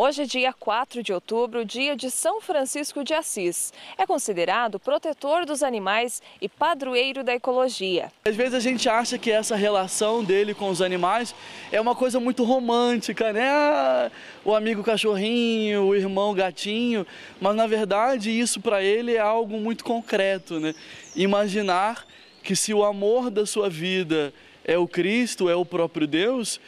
Hoje é dia 4 de outubro, dia de São Francisco de Assis. É considerado protetor dos animais e padroeiro da ecologia. Às vezes a gente acha que essa relação dele com os animais é uma coisa muito romântica, né? Ah, o amigo cachorrinho, o irmão gatinho, mas na verdade isso para ele é algo muito concreto, né? Imaginar que se o amor da sua vida é o Cristo, é o próprio Deus,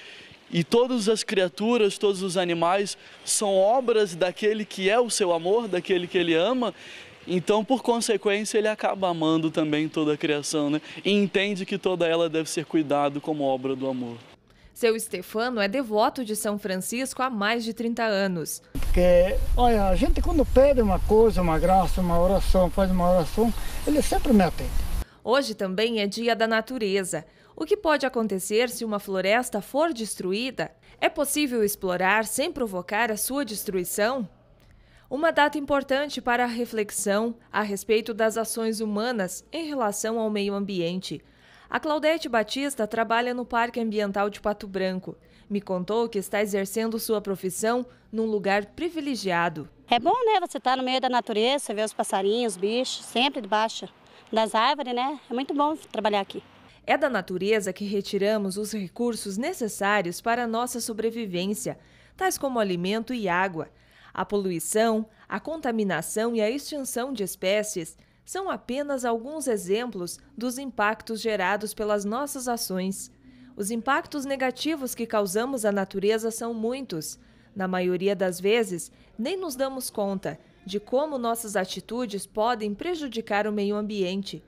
e todas as criaturas, todos os animais são obras daquele que é o seu amor, daquele que ele ama. Então, por consequência, ele acaba amando também toda a criação, né? E entende que toda ela deve ser cuidado como obra do amor. Seu Stefano é devoto de São Francisco há mais de 30 anos. Porque, olha, a gente quando pede uma coisa, uma graça, uma oração, faz uma oração, ele sempre me atende. Hoje também é dia da natureza. O que pode acontecer se uma floresta for destruída? É possível explorar sem provocar a sua destruição? Uma data importante para a reflexão a respeito das ações humanas em relação ao meio ambiente. A Claudete Batista trabalha no Parque Ambiental de Pato Branco. Me contou que está exercendo sua profissão num lugar privilegiado. É bom, né? Você estar tá no meio da natureza, ver os passarinhos, os bichos, sempre debaixo das árvores, né? É muito bom trabalhar aqui. É da natureza que retiramos os recursos necessários para a nossa sobrevivência, tais como alimento e água. A poluição, a contaminação e a extinção de espécies são apenas alguns exemplos dos impactos gerados pelas nossas ações. Os impactos negativos que causamos à natureza são muitos. Na maioria das vezes, nem nos damos conta de como nossas atitudes podem prejudicar o meio ambiente.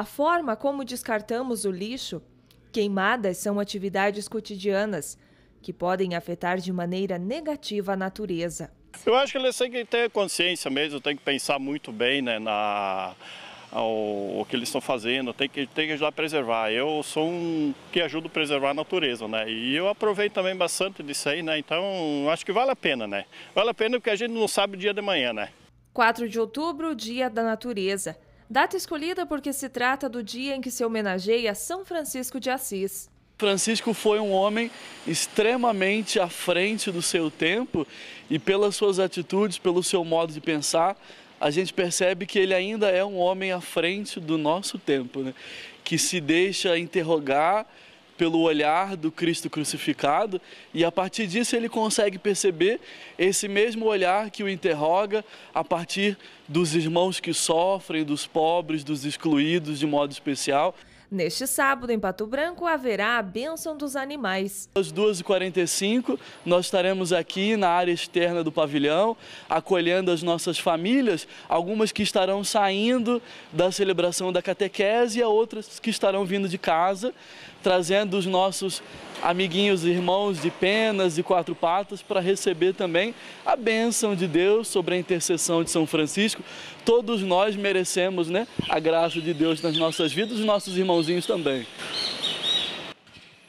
A forma como descartamos o lixo, queimadas são atividades cotidianas que podem afetar de maneira negativa a natureza. Eu acho que eles têm que ter consciência mesmo, tem que pensar muito bem né, na, ao, o que eles estão fazendo, tem que, tem que ajudar a preservar. Eu sou um que ajuda a preservar a natureza, né? E eu aproveito também bastante disso aí, né? Então acho que vale a pena, né? Vale a pena porque a gente não sabe o dia de manhã, né? 4 de outubro, Dia da Natureza. Data escolhida porque se trata do dia em que se homenageia São Francisco de Assis. Francisco foi um homem extremamente à frente do seu tempo e pelas suas atitudes, pelo seu modo de pensar, a gente percebe que ele ainda é um homem à frente do nosso tempo, né? que se deixa interrogar pelo olhar do Cristo crucificado, e a partir disso ele consegue perceber esse mesmo olhar que o interroga a partir dos irmãos que sofrem, dos pobres, dos excluídos de modo especial. Neste sábado, em Pato Branco, haverá a bênção dos animais. Às 2h45, nós estaremos aqui na área externa do pavilhão, acolhendo as nossas famílias, algumas que estarão saindo da celebração da catequese e outras que estarão vindo de casa, trazendo os nossos amiguinhos irmãos de penas e quatro patas para receber também a bênção de Deus sobre a intercessão de São Francisco. Todos nós merecemos né, a graça de Deus nas nossas vidas, os nossos irmãozinhos também.